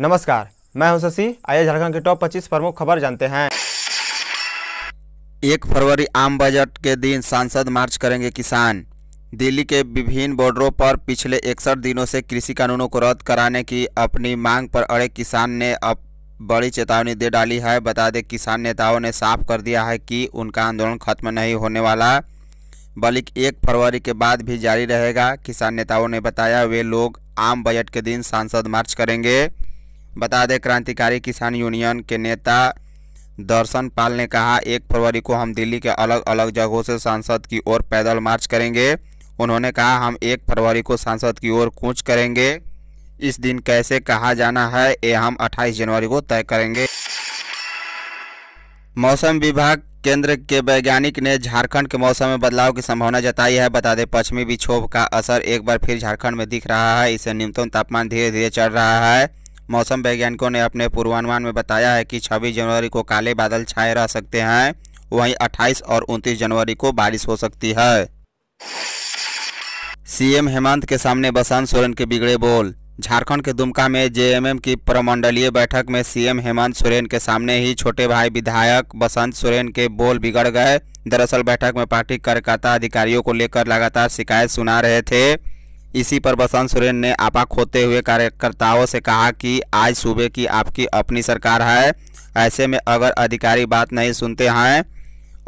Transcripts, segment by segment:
नमस्कार मैं हूं शशि आइए झारखंड के टॉप 25 प्रमुख खबर जानते हैं एक फरवरी आम बजट के दिन सांसद मार्च करेंगे किसान दिल्ली के विभिन्न बॉर्डरों पर पिछले इकसठ दिनों से कृषि कानूनों को रद्द कराने की अपनी मांग पर अड़े किसान ने अब बड़ी चेतावनी दे डाली है बता दें किसान नेताओं ने साफ कर दिया है कि उनका आंदोलन खत्म नहीं होने वाला बल्कि एक फरवरी के बाद भी जारी रहेगा किसान नेताओं ने बताया वे लोग आम बजट के दिन सांसद मार्च करेंगे बता दें क्रांतिकारी किसान यूनियन के नेता दर्शन पाल ने कहा एक फरवरी को हम दिल्ली के अलग अलग जगहों से सांसद की ओर पैदल मार्च करेंगे उन्होंने कहा हम एक फरवरी को सांसद की ओर कूच करेंगे इस दिन कैसे कहा जाना है ये हम 28 जनवरी को तय करेंगे मौसम विभाग केंद्र के वैज्ञानिक ने झारखंड के मौसम में बदलाव की संभावना जताई है बता दें पश्चिमी विक्षोभ का असर एक बार फिर झारखंड में दिख रहा है इससे न्यूनतम तापमान धीरे धीरे चढ़ रहा है मौसम वैज्ञानिकों ने अपने पूर्वानुमान में बताया है कि 26 जनवरी को काले बादल छाए रह सकते हैं वहीं 28 और 29 जनवरी को बारिश हो सकती है सीएम हेमंत के सामने बसंत सोरेन के बिगड़े बोल झारखंड के दुमका में जेएमएम की प्रमंडलीय बैठक में सीएम हेमंत सोरेन के सामने ही छोटे भाई विधायक बसंत सोरेन के बोल बिगड़ गए दरअसल बैठक में पार्टी कार्यकर्ता अधिकारियों को लेकर लगातार शिकायत सुना रहे थे इसी पर बसंत सोरेन ने आपा खोते हुए कार्यकर्ताओं से कहा कि आज सूबे की आपकी अपनी सरकार है ऐसे में अगर अधिकारी बात नहीं सुनते हैं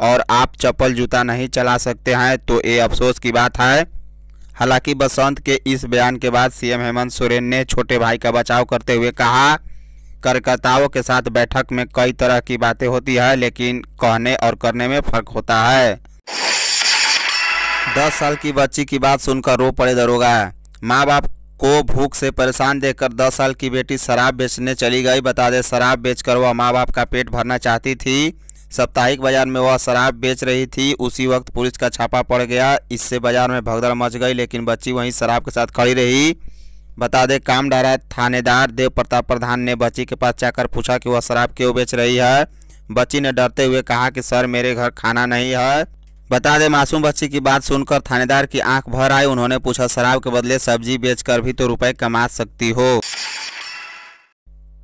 और आप चप्पल जूता नहीं चला सकते हैं तो ये अफसोस की बात है हालांकि बसंत के इस बयान के बाद सीएम हेमंत सोरेन ने छोटे भाई का बचाव करते हुए कहा कार्यकर्ताओं के साथ बैठक में कई तरह की बातें होती है लेकिन कहने और करने में फ़र्क होता है दस साल की बच्ची की बात सुनकर रो पड़े दरोगा माँ बाप को भूख से परेशान देखकर दस साल की बेटी शराब बेचने चली गई बता दे शराब बेचकर वह माँ बाप का पेट भरना चाहती थी साप्ताहिक बाजार में वह शराब बेच रही थी उसी वक्त पुलिस का छापा पड़ गया इससे बाजार में भगदड़ मच गई लेकिन बच्ची वहीं शराब के साथ खड़ी रही बता दे डारा थानेदार देव प्रताप प्रधान ने बच्ची के पास जाकर पूछा कि वह शराब क्यों बेच रही है बच्ची ने डरते हुए कहा कि सर मेरे घर खाना नहीं है बता दें मासूम बच्ची की बात सुनकर थानेदार की आंख भर आई उन्होंने पूछा शराब के बदले सब्जी बेचकर भी तो रुपए कमा सकती हो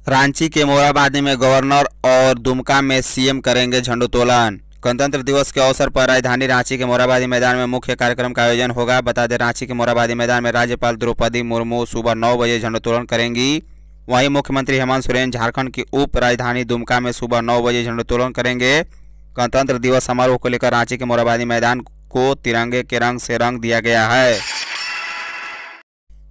रांची के मोराबादी में गवर्नर और दुमका में सीएम करेंगे झंडोत्तोलन गणतंत्र दिवस के अवसर पर राजधानी रांची के मोराबादी मैदान में मुख्य कार्यक्रम का आयोजन होगा बता दें रांची के मोराबादी मैदान में राज्यपाल द्रौपदी मुर्मू सुबह नौ बजे झंडोत्तोलन करेंगी वहीं मुख्यमंत्री हेमंत सोरेन झारखंड की उप राजधानी दुमका में सुबह नौ बजे झंडोत्तोलन करेंगे गणतंत्र दिवस समारोह को लेकर रांची के मोराबादी मैदान को तिरंगे के रंग से रंग दिया गया है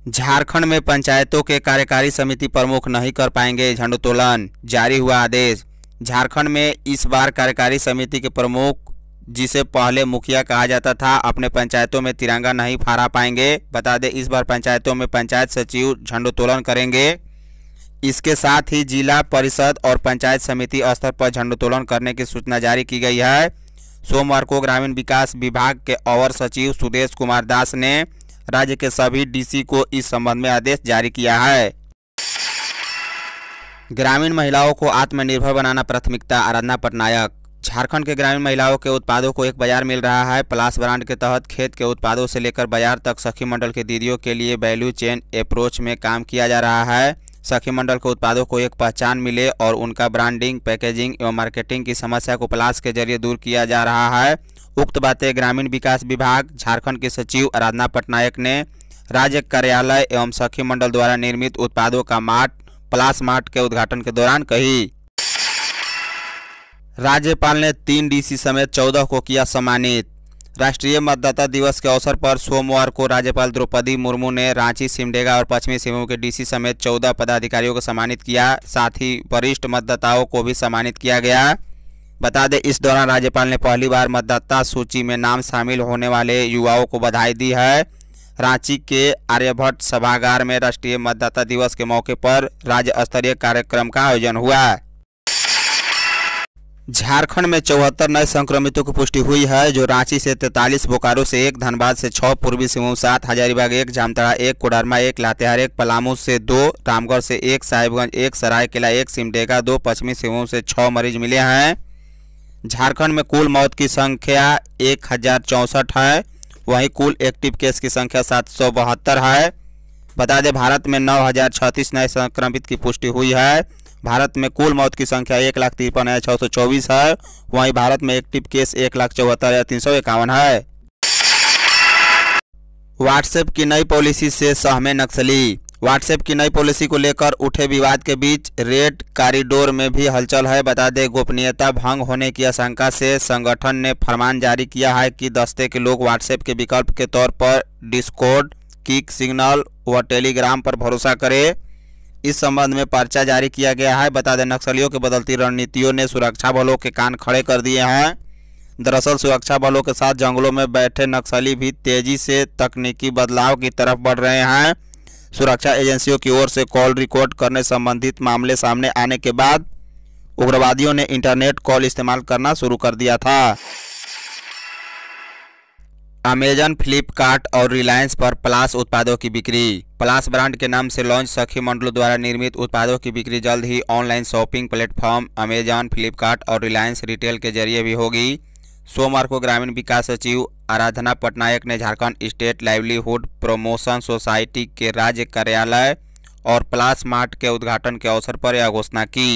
झारखंड में पंचायतों के कार्यकारी समिति प्रमुख नहीं कर पाएंगे झंडोत्तोलन जारी हुआ आदेश झारखंड में इस बार कार्यकारी समिति के प्रमुख जिसे पहले मुखिया कहा जाता था अपने पंचायतों में तिरंगा नहीं फहरा पाएंगे बता दें इस बार पंचायतों में पंचायत सचिव झंडोत्तोलन करेंगे इसके साथ ही जिला परिषद और पंचायत समिति स्तर पर झंडोत्तोलन करने की सूचना जारी की गई है सोमवार को ग्रामीण विकास विभाग के अवर सचिव सुदेश कुमार दास ने राज्य के सभी डीसी को इस संबंध में आदेश जारी किया है ग्रामीण महिलाओं को आत्मनिर्भर बनाना प्राथमिकता आराधना पटनायक झारखंड के ग्रामीण महिलाओं के उत्पादों को एक बाजार मिल रहा है प्लास ब्रांड के तहत खेत के उत्पादों से लेकर बाजार तक सखी मंडल के दीदियों के लिए वैल्यू चेन अप्रोच में काम किया जा रहा है सखी मंडल के उत्पादों को एक पहचान मिले और उनका ब्रांडिंग पैकेजिंग एवं मार्केटिंग की समस्या को प्लास के जरिए दूर किया जा रहा है उक्त बातें ग्रामीण विकास विभाग झारखंड के सचिव आराधना पटनायक ने राज्य कार्यालय एवं सखी मंडल द्वारा निर्मित उत्पादों का मार्ट प्लास मार्ट के उद्घाटन के दौरान कही राज्यपाल ने तीन डीसी समेत चौदह को किया सम्मानित राष्ट्रीय मतदाता दिवस के अवसर पर सोमवार को राज्यपाल द्रौपदी मुर्मू ने रांची सिमडेगा और पश्चिमी सिंहभूम के डीसी समेत चौदह पदाधिकारियों को सम्मानित किया साथ ही वरिष्ठ मतदाताओं को भी सम्मानित किया गया बता दें इस दौरान राज्यपाल ने पहली बार मतदाता सूची में नाम शामिल होने वाले युवाओं को बधाई दी है रांची के आर्यभट्ट सभागार में राष्ट्रीय मतदाता दिवस के मौके पर राज्य स्तरीय कार्यक्रम का आयोजन हुआ झारखंड में चौहत्तर नए संक्रमितों की पुष्टि हुई है जो रांची से तैंतालीस बोकारो से एक धनबाद से छः पूर्वी सिंहभूम सात हजारीबाग एक जामताड़ा एक कोडरमा एक लातेहार एक पलामू से दो रामगढ़ से एक साहिबगंज एक सरायकेला एक सिमडेगा दो पश्चिमी सिंहभूम से छः मरीज मिले हैं झारखंड में कुल मौत की संख्या एक है वहीं कुल एक्टिव केस की संख्या सात है बता दें भारत में नौ नए संक्रमित की पुष्टि हुई है भारत में कुल मौत की संख्या एक लाख तिरपन हज़ार छः सौ चौबीस है वहीं भारत में एक्टिव केस एक लाख चौहत्तर हज़ार तीन सौ इक्यावन है व्हाट्सएप की नई पॉलिसी से सहमे नक्सली व्हाट्सएप की नई पॉलिसी को लेकर उठे विवाद के बीच रेड कॉरिडोर में भी हलचल है बता दें गोपनीयता भंग होने की आशंका से संगठन ने फरमान जारी किया है कि दस्ते के लोग व्हाट्सएप के विकल्प के तौर पर डिस्कोड किक सिग्नल व टेलीग्राम पर भरोसा करें इस संबंध में पर्चा जारी किया गया है बता दें नक्सलियों के बदलती रणनीतियों ने सुरक्षा बलों के कान खड़े कर दिए हैं दरअसल सुरक्षा बलों के साथ जंगलों में बैठे नक्सली भी तेजी से तकनीकी बदलाव की तरफ बढ़ रहे हैं सुरक्षा एजेंसियों की ओर से कॉल रिकॉर्ड करने संबंधित मामले सामने आने के बाद उग्रवादियों ने इंटरनेट कॉल इस्तेमाल करना शुरू कर दिया था अमेजन फ्लिपकार्ट और रिलायंस पर प्लास उत्पादों की बिक्री प्लास ब्रांड के नाम से लॉन्च सखी मंडलों द्वारा निर्मित उत्पादों की बिक्री जल्द ही online shopping platform Amazon Flipkart और रिलायंस रिटेल के जरिए भी होगी सोमवार को ग्रामीण विकास सचिव आराधना पटनायक ने Jharkhand State Livelihood Promotion Society के राज्य कार्यालय और प्लास मार्ट के उद्घाटन के अवसर पर यह घोषणा की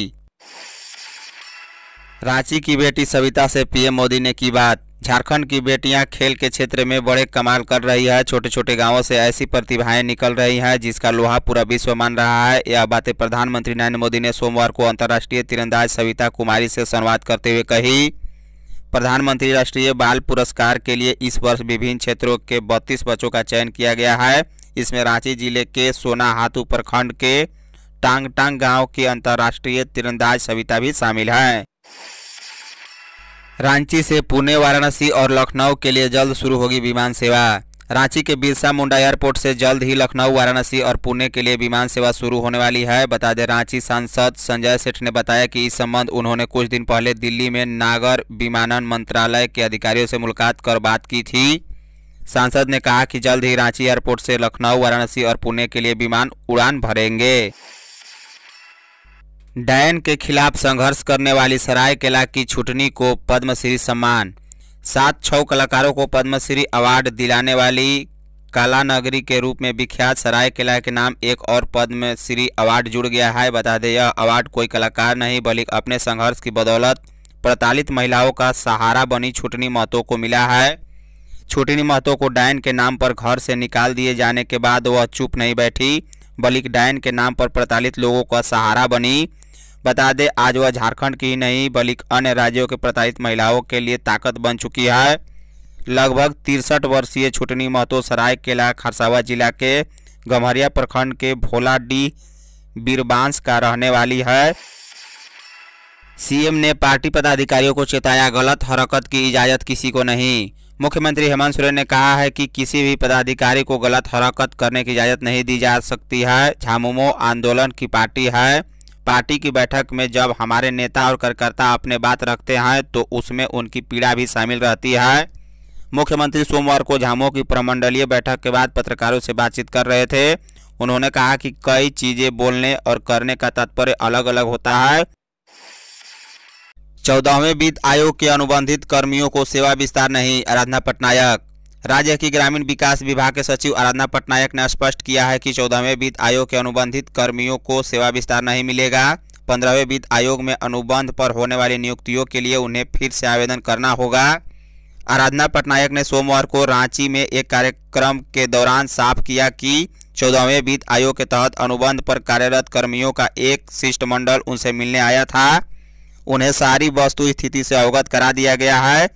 रांची की बेटी सविता से पीएम मोदी ने की बात झारखंड की बेटियां खेल के क्षेत्र में बड़े कमाल कर रही है छोटे छोटे गांवों से ऐसी प्रतिभाएं निकल रही हैं जिसका लोहा पूरा विश्व मान रहा है यह बातें प्रधानमंत्री नरेंद्र मोदी ने सोमवार को अंतर्राष्ट्रीय तीरंदाज सविता कुमारी से संवाद करते हुए कही प्रधानमंत्री राष्ट्रीय बाल पुरस्कार के लिए इस वर्ष विभिन्न क्षेत्रों के बत्तीस बच्चों का चयन किया गया है इसमें रांची जिले के सोना हाथू प्रखंड के टांग टांग गाँव की अंतर्राष्ट्रीय तीरंदाज सविता भी शामिल हैं रांची से पुणे वाराणसी और लखनऊ के लिए जल्द शुरू होगी विमान सेवा रांची के बिरसा मुंडा एयरपोर्ट से जल्द ही लखनऊ वाराणसी और पुणे के लिए विमान सेवा शुरू होने वाली है बता दें रांची सांसद संजय सेठ ने बताया कि इस संबंध उन्होंने कुछ दिन पहले दिल्ली में नागर विमानन मंत्रालय के अधिकारियों से मुलाकात कर बात की थी सांसद ने कहा कि जल्द ही रांची एयरपोर्ट से लखनऊ वाराणसी और पुणे के लिए विमान उड़ान भरेंगे डायन के खिलाफ संघर्ष करने वाली सरायकेला की छुटनी को पद्मश्री सम्मान सात छौ कलाकारों को पद्मश्री अवार्ड दिलाने वाली काला नगरी के रूप में विख्यात सरायकेला के नाम एक और पद्मश्री अवार्ड जुड़ गया है बता दें यह अवार्ड कोई कलाकार नहीं बल्कि अपने संघर्ष की बदौलत प्रताड़ित महिलाओं का सहारा बनी छुटनी महतो को मिला है छुटनी महतो को डायन के नाम पर घर से निकाल दिए जाने के बाद वह चुप नहीं बैठी बल्कि डायन के नाम पर प्रताड़ित लोगों का सहारा बनी बता दें आज वह झारखंड की नहीं बल्कि अन्य राज्यों के प्रताड़ित महिलाओं के लिए ताकत बन चुकी है लगभग तिरसठ वर्षीय छुटनी महतो सराय केला खरसावा जिला के गम्हरिया प्रखंड के भोला डी बीरबांस का रहने वाली है सीएम ने पार्टी पदाधिकारियों को चेताया गलत हरकत की इजाज़त किसी को नहीं मुख्यमंत्री हेमंत सोरेन ने कहा है कि किसी भी पदाधिकारी को गलत हरकत करने की इजाज़त नहीं दी जा सकती है झामुमो आंदोलन की पार्टी है पार्टी की बैठक में जब हमारे नेता और कार्यकर्ता अपने बात रखते हैं तो उसमें उनकी पीड़ा भी शामिल रहती है मुख्यमंत्री सोमवार को झामो की प्रमंडलीय बैठक के बाद पत्रकारों से बातचीत कर रहे थे उन्होंने कहा कि कई चीज़ें बोलने और करने का तात्पर्य अलग अलग होता है चौदहवें वित्त आयोग के अनुबंधित कर्मियों को सेवा विस्तार नहीं आराधना पटनायक राज्य की ग्रामीण विकास विभाग के सचिव आराधना पटनायक ने स्पष्ट किया है कि चौदहवें वित्त आयोग के अनुबंधित कर्मियों को सेवा विस्तार नहीं मिलेगा पंद्रहवें वित्त आयोग में अनुबंध पर होने वाली नियुक्तियों के लिए उन्हें फिर से आवेदन करना होगा आराधना पटनायक ने सोमवार को रांची में एक कार्यक्रम के दौरान साफ किया कि चौदहवें वित्त आयोग के तहत अनुबंध पर कार्यरत कर्मियों का एक शिष्टमंडल उनसे मिलने आया था उन्हें सारी वस्तु स्थिति से अवगत करा दिया गया है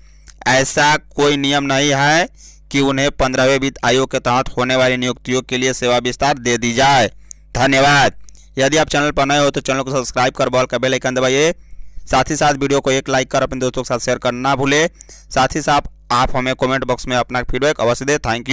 ऐसा कोई नियम नहीं है कि उन्हें पंद्रहवें वित्त आयोग के तहत होने वाली नियुक्तियों के लिए सेवा विस्तार दे दी जाए धन्यवाद यदि आप चैनल पर नए हो तो चैनल को सब्सक्राइब कर बॉल का बेल आइकन दबाइए साथ ही साथ वीडियो को एक लाइक कर अपने दोस्तों के साथ शेयर करना ना भूले साथ ही साथ आप हमें कमेंट बॉक्स में अपना फीडबैक अवश्य दें थैंक यू